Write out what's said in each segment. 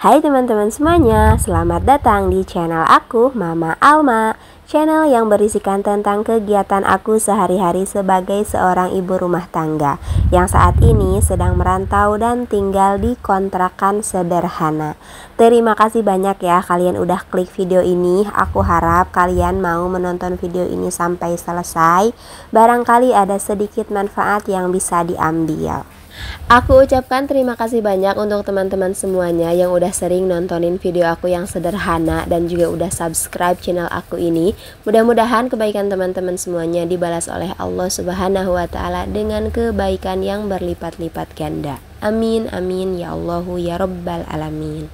Hai teman-teman semuanya, selamat datang di channel aku Mama Alma Channel yang berisikan tentang kegiatan aku sehari-hari sebagai seorang ibu rumah tangga Yang saat ini sedang merantau dan tinggal di kontrakan sederhana Terima kasih banyak ya kalian udah klik video ini Aku harap kalian mau menonton video ini sampai selesai Barangkali ada sedikit manfaat yang bisa diambil Aku ucapkan terima kasih banyak untuk teman-teman semuanya yang udah sering nontonin video aku yang sederhana dan juga udah subscribe channel aku ini. Mudah-mudahan kebaikan teman-teman semuanya dibalas oleh Allah Subhanahu wa taala dengan kebaikan yang berlipat-lipat ganda. Amin, amin, ya Allahu, ya Rabbal Alamin.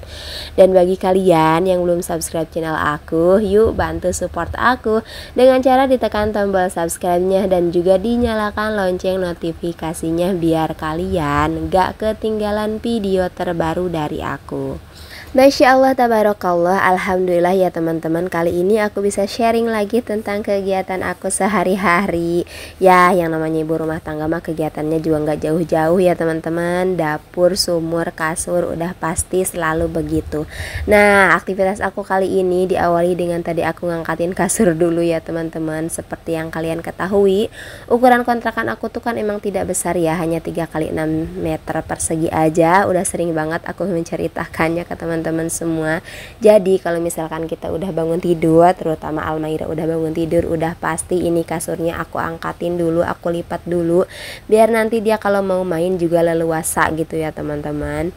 Dan bagi kalian yang belum subscribe channel aku, yuk bantu support aku dengan cara ditekan tombol subscribe-nya dan juga dinyalakan lonceng notifikasinya biar kalian gak ketinggalan video terbaru dari aku. Masya Allah tabarakallah Alhamdulillah ya teman-teman Kali ini aku bisa sharing lagi tentang kegiatan aku sehari-hari Ya yang namanya ibu rumah tangga mah kegiatannya juga gak jauh-jauh ya teman-teman Dapur, sumur, kasur udah pasti selalu begitu Nah aktivitas aku kali ini diawali dengan tadi aku ngangkatin kasur dulu ya teman-teman Seperti yang kalian ketahui Ukuran kontrakan aku tuh kan emang tidak besar ya Hanya 3 kali 6 meter persegi aja Udah sering banget aku menceritakannya ke teman-teman teman-teman semua jadi kalau misalkan kita udah bangun tidur terutama Almaira udah bangun tidur udah pasti ini kasurnya aku angkatin dulu aku lipat dulu biar nanti dia kalau mau main juga leluasa gitu ya teman-teman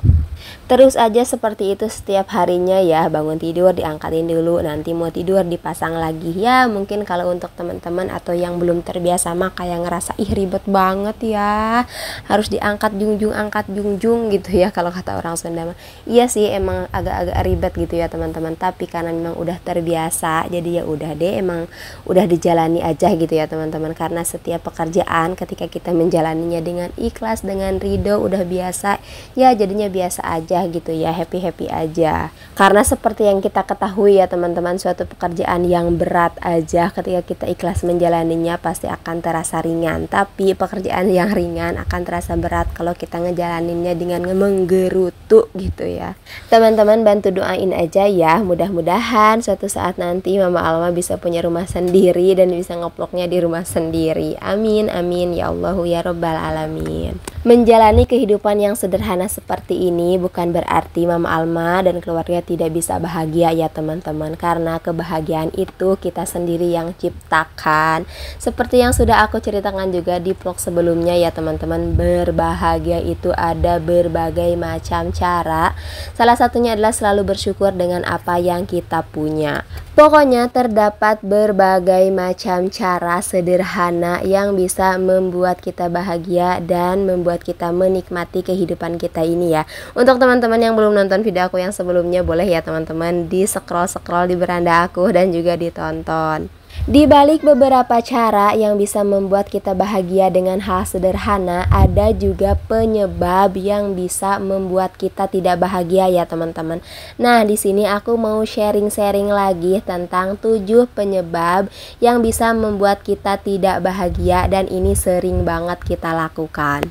Terus aja seperti itu setiap harinya ya bangun tidur diangkatin dulu nanti mau tidur dipasang lagi ya mungkin kalau untuk teman-teman atau yang belum terbiasa mah kayak ngerasa ih ribet banget ya harus diangkat jungjung angkat jungjung gitu ya kalau kata orang Sunda iya sih emang agak-agak ribet gitu ya teman-teman tapi karena memang udah terbiasa jadi ya udah deh emang udah dijalani aja gitu ya teman-teman karena setiap pekerjaan ketika kita menjalaninya dengan ikhlas dengan ridho udah biasa ya jadinya biasa aja gitu ya happy happy aja karena seperti yang kita ketahui ya teman-teman suatu pekerjaan yang berat aja ketika kita ikhlas menjalaninya pasti akan terasa ringan tapi pekerjaan yang ringan akan terasa berat kalau kita ngejalaninnya dengan menggerutu gitu ya teman-teman teman-teman bantu doain aja ya mudah-mudahan suatu saat nanti Mama Alma bisa punya rumah sendiri dan bisa ngeploknya di rumah sendiri amin amin ya Allahu ya robbal alamin Menjalani kehidupan yang sederhana seperti ini bukan berarti Mama Alma dan keluarga tidak bisa bahagia ya teman-teman Karena kebahagiaan itu kita sendiri yang ciptakan Seperti yang sudah aku ceritakan juga di vlog sebelumnya ya teman-teman Berbahagia itu ada berbagai macam cara Salah satunya adalah selalu bersyukur dengan apa yang kita punya Pokoknya terdapat berbagai macam cara sederhana yang bisa membuat kita bahagia dan membuat kita menikmati kehidupan kita ini ya. Untuk teman-teman yang belum nonton video aku yang sebelumnya boleh ya teman-teman di scroll-scroll di beranda aku dan juga ditonton. Di balik beberapa cara yang bisa membuat kita bahagia dengan hal sederhana, ada juga penyebab yang bisa membuat kita tidak bahagia ya teman-teman. Nah, di sini aku mau sharing-sharing lagi tentang 7 penyebab yang bisa membuat kita tidak bahagia dan ini sering banget kita lakukan.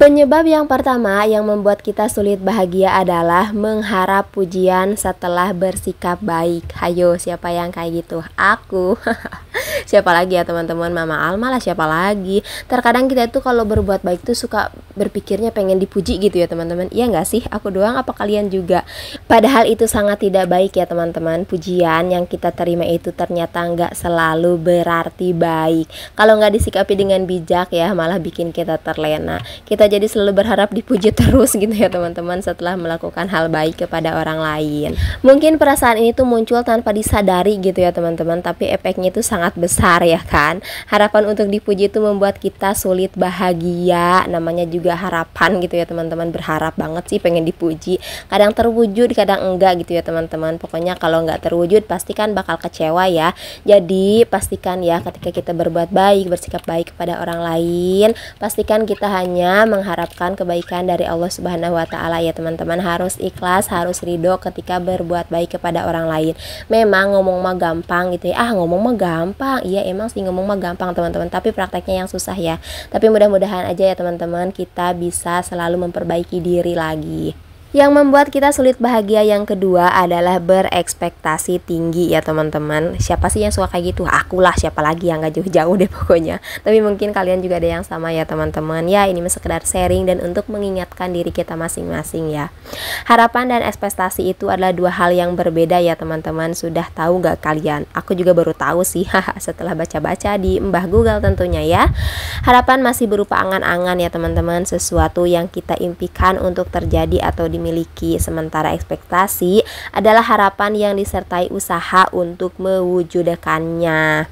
Penyebab yang pertama yang membuat kita sulit bahagia adalah mengharap pujian setelah bersikap baik. Hayo, siapa yang kayak gitu? Aku. siapa lagi ya teman-teman mama Alma lah siapa lagi terkadang kita tuh kalau berbuat baik tuh suka berpikirnya pengen dipuji gitu ya teman-teman iya nggak sih aku doang apa kalian juga padahal itu sangat tidak baik ya teman-teman pujian yang kita terima itu ternyata nggak selalu berarti baik kalau nggak disikapi dengan bijak ya malah bikin kita terlena kita jadi selalu berharap dipuji terus gitu ya teman-teman setelah melakukan hal baik kepada orang lain mungkin perasaan ini tuh muncul tanpa disadari gitu ya teman-teman tapi efeknya itu sangat besar ya kan. Harapan untuk dipuji itu membuat kita sulit bahagia, namanya juga harapan gitu ya teman-teman. Berharap banget sih pengen dipuji. Kadang terwujud, kadang enggak gitu ya teman-teman. Pokoknya kalau enggak terwujud pastikan bakal kecewa ya. Jadi pastikan ya ketika kita berbuat baik, bersikap baik kepada orang lain, pastikan kita hanya mengharapkan kebaikan dari Allah Subhanahu wa taala ya teman-teman. Harus ikhlas, harus ridho ketika berbuat baik kepada orang lain. Memang ngomong mah gampang gitu ya. Ah, ngomong mah gampang gampang iya emang sih ngomong mah gampang teman-teman tapi prakteknya yang susah ya tapi mudah-mudahan aja ya teman-teman kita bisa selalu memperbaiki diri lagi yang membuat kita sulit bahagia yang kedua adalah berekspektasi tinggi ya teman-teman Siapa sih yang suka kayak gitu? Akulah siapa lagi yang gak jauh-jauh deh pokoknya Tapi mungkin kalian juga ada yang sama ya teman-teman Ya ini sekedar sharing dan untuk mengingatkan diri kita masing-masing ya Harapan dan ekspektasi itu adalah dua hal yang berbeda ya teman-teman Sudah tahu gak kalian? Aku juga baru tahu sih setelah baca-baca di Mbah Google tentunya ya Harapan masih berupa angan-angan ya teman-teman Sesuatu yang kita impikan untuk terjadi atau di dimiliki, sementara ekspektasi adalah harapan yang disertai usaha untuk mewujudkannya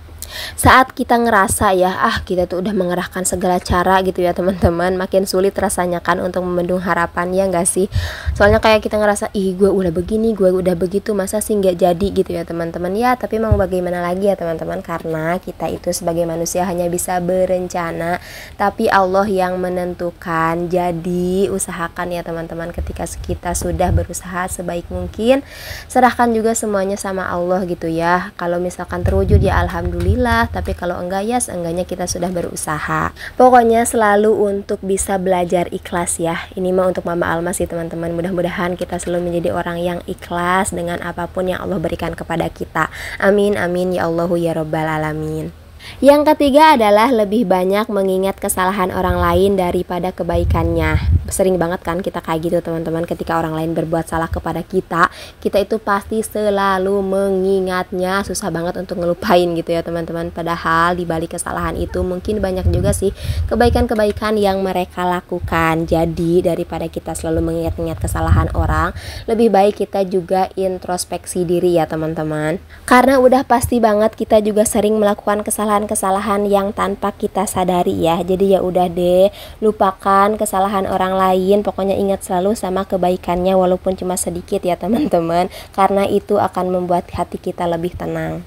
saat kita ngerasa ya ah kita tuh udah mengerahkan segala cara gitu ya teman-teman makin sulit rasanya kan untuk membendung harapan ya nggak sih soalnya kayak kita ngerasa ih gue udah begini gue udah begitu masa sih nggak jadi gitu ya teman-teman ya tapi mau bagaimana lagi ya teman-teman karena kita itu sebagai manusia hanya bisa berencana tapi Allah yang menentukan jadi usahakan ya teman-teman ketika kita sudah berusaha sebaik mungkin serahkan juga semuanya sama Allah gitu ya kalau misalkan terwujud ya alhamdulillah alhamdulillah tapi kalau enggak ya seenggaknya kita sudah berusaha pokoknya selalu untuk bisa belajar ikhlas ya ini mah untuk mama Alma sih teman-teman mudah-mudahan kita selalu menjadi orang yang ikhlas dengan apapun yang Allah berikan kepada kita amin amin ya Allahu ya robbal alamin yang ketiga adalah lebih banyak mengingat kesalahan orang lain daripada kebaikannya. Sering banget kan kita kayak gitu teman-teman ketika orang lain berbuat salah kepada kita, kita itu pasti selalu mengingatnya. Susah banget untuk ngelupain gitu ya teman-teman. Padahal di balik kesalahan itu mungkin banyak juga sih kebaikan-kebaikan yang mereka lakukan. Jadi daripada kita selalu mengingat-ingat kesalahan orang, lebih baik kita juga introspeksi diri ya teman-teman. Karena udah pasti banget kita juga sering melakukan kesalahan kesalahan-kesalahan yang tanpa kita sadari ya jadi ya udah deh lupakan kesalahan orang lain pokoknya ingat selalu sama kebaikannya walaupun cuma sedikit ya teman-teman karena itu akan membuat hati kita lebih tenang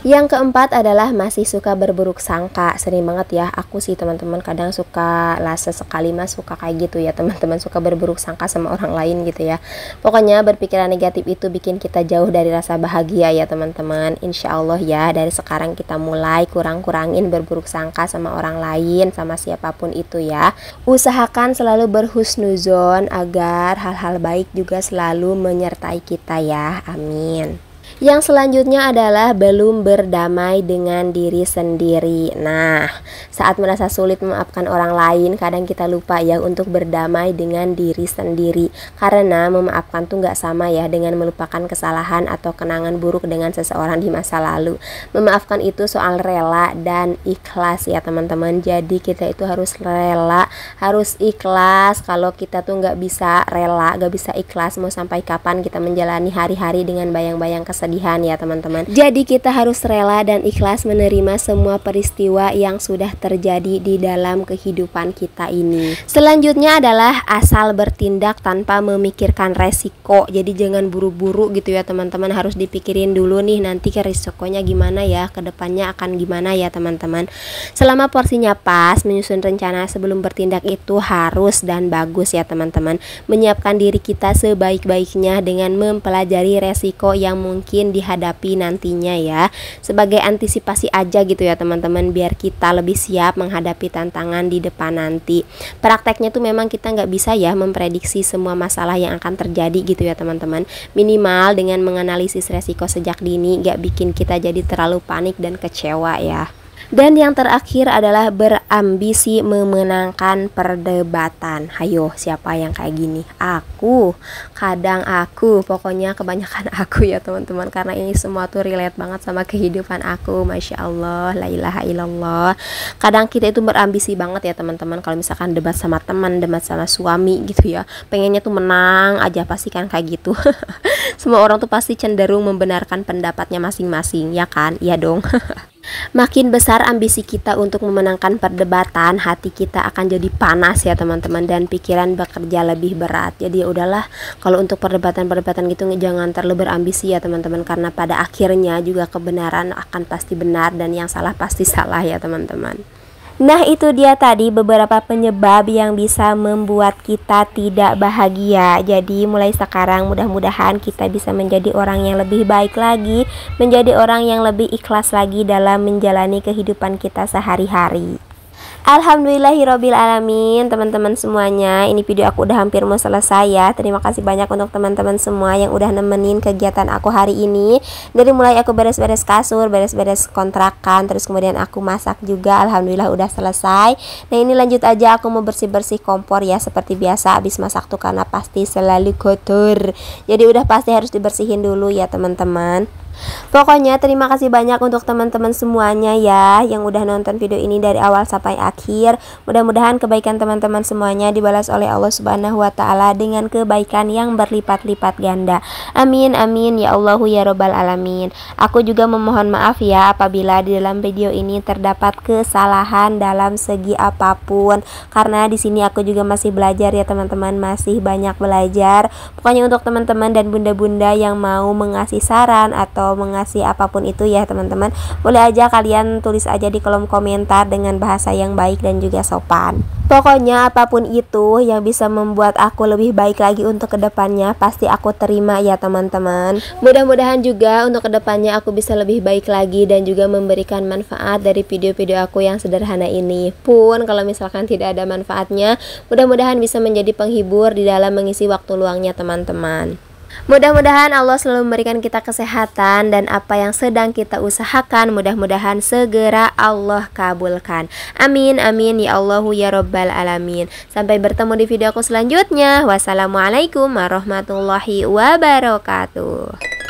yang keempat adalah masih suka berburuk sangka. Sering banget ya, aku sih teman-teman kadang suka lah sesekali mas suka kayak gitu ya teman-teman suka berburuk sangka sama orang lain gitu ya. Pokoknya berpikiran negatif itu bikin kita jauh dari rasa bahagia ya teman-teman. Insya Allah ya dari sekarang kita mulai kurang-kurangin berburuk sangka sama orang lain sama siapapun itu ya. Usahakan selalu berhusnuzon agar hal-hal baik juga selalu menyertai kita ya. Amin. Yang selanjutnya adalah belum berdamai dengan diri sendiri. Nah, saat merasa sulit memaafkan orang lain, kadang kita lupa ya untuk berdamai dengan diri sendiri. Karena memaafkan tuh nggak sama ya dengan melupakan kesalahan atau kenangan buruk dengan seseorang di masa lalu. Memaafkan itu soal rela dan ikhlas ya teman-teman. Jadi kita itu harus rela, harus ikhlas. Kalau kita tuh nggak bisa rela, nggak bisa ikhlas mau sampai kapan kita menjalani hari-hari dengan bayang-bayang kesalahan kesedihan ya teman-teman. Iya. Jadi kita harus rela dan ikhlas menerima semua peristiwa yang sudah terjadi di dalam kehidupan kita ini. Selanjutnya adalah asal bertindak tanpa memikirkan resiko. Jadi jangan buru-buru gitu ya teman-teman harus dipikirin dulu nih nanti ke risikonya gimana ya kedepannya akan gimana ya teman-teman. Selama porsinya pas menyusun rencana sebelum bertindak itu harus dan bagus ya teman-teman. Menyiapkan diri kita sebaik-baiknya dengan mempelajari resiko yang mungkin mungkin dihadapi nantinya ya. Sebagai antisipasi aja gitu ya teman-teman biar kita lebih siap menghadapi tantangan di depan nanti. Prakteknya tuh memang kita nggak bisa ya memprediksi semua masalah yang akan terjadi gitu ya teman-teman. Minimal dengan menganalisis resiko sejak dini nggak bikin kita jadi terlalu panik dan kecewa ya. Dan yang terakhir adalah berambisi memenangkan perdebatan. Hayo, siapa yang kayak gini? Aku, kadang aku, pokoknya kebanyakan aku ya teman-teman karena ini semua tuh relate banget sama kehidupan aku. Masya Allah, la ilaha illallah. Kadang kita itu berambisi banget ya teman-teman kalau misalkan debat sama teman, debat sama suami gitu ya. Pengennya tuh menang aja pasti kan kayak gitu. semua orang tuh pasti cenderung membenarkan pendapatnya masing-masing, ya kan? Iya dong. Makin besar ambisi kita untuk memenangkan perdebatan, hati kita akan jadi panas ya teman-teman dan pikiran bekerja lebih berat. Jadi ya udahlah kalau untuk perdebatan-perdebatan gitu jangan terlalu berambisi ya teman-teman karena pada akhirnya juga kebenaran akan pasti benar dan yang salah pasti salah ya teman-teman. Nah, itu dia tadi beberapa penyebab yang bisa membuat kita tidak bahagia. Jadi, mulai sekarang mudah-mudahan kita bisa menjadi orang yang lebih baik lagi, menjadi orang yang lebih ikhlas lagi dalam menjalani kehidupan kita sehari-hari. Alhamdulillahirobbil alamin teman-teman semuanya ini video aku udah hampir mau selesai ya terima kasih banyak untuk teman-teman semua yang udah nemenin kegiatan aku hari ini dari mulai aku beres-beres kasur beres-beres kontrakan terus kemudian aku masak juga Alhamdulillah udah selesai nah ini lanjut aja aku mau bersih-bersih kompor ya seperti biasa Abis masak tuh karena pasti selalu kotor jadi udah pasti harus dibersihin dulu ya teman-teman Pokoknya terima kasih banyak untuk teman-teman semuanya ya yang udah nonton video ini dari awal sampai akhir. Mudah-mudahan kebaikan teman-teman semuanya dibalas oleh Allah Subhanahu wa taala dengan kebaikan yang berlipat-lipat ganda. Amin amin ya Allahu ya robbal alamin. Aku juga memohon maaf ya apabila di dalam video ini terdapat kesalahan dalam segi apapun karena di sini aku juga masih belajar ya teman-teman, masih banyak belajar. Pokoknya untuk teman-teman dan bunda-bunda yang mau mengasih saran atau atau mengasih apapun itu ya teman-teman boleh aja kalian tulis aja di kolom komentar dengan bahasa yang baik dan juga sopan pokoknya apapun itu yang bisa membuat aku lebih baik lagi untuk kedepannya pasti aku terima ya teman-teman mudah-mudahan juga untuk kedepannya aku bisa lebih baik lagi dan juga memberikan manfaat dari video-video aku yang sederhana ini pun kalau misalkan tidak ada manfaatnya mudah-mudahan bisa menjadi penghibur di dalam mengisi waktu luangnya teman-teman Mudah-mudahan Allah selalu memberikan kita kesehatan dan apa yang sedang kita usahakan mudah-mudahan segera Allah kabulkan. Amin amin ya Allahu ya Rabbal alamin. Sampai bertemu di video aku selanjutnya. Wassalamualaikum warahmatullahi wabarakatuh.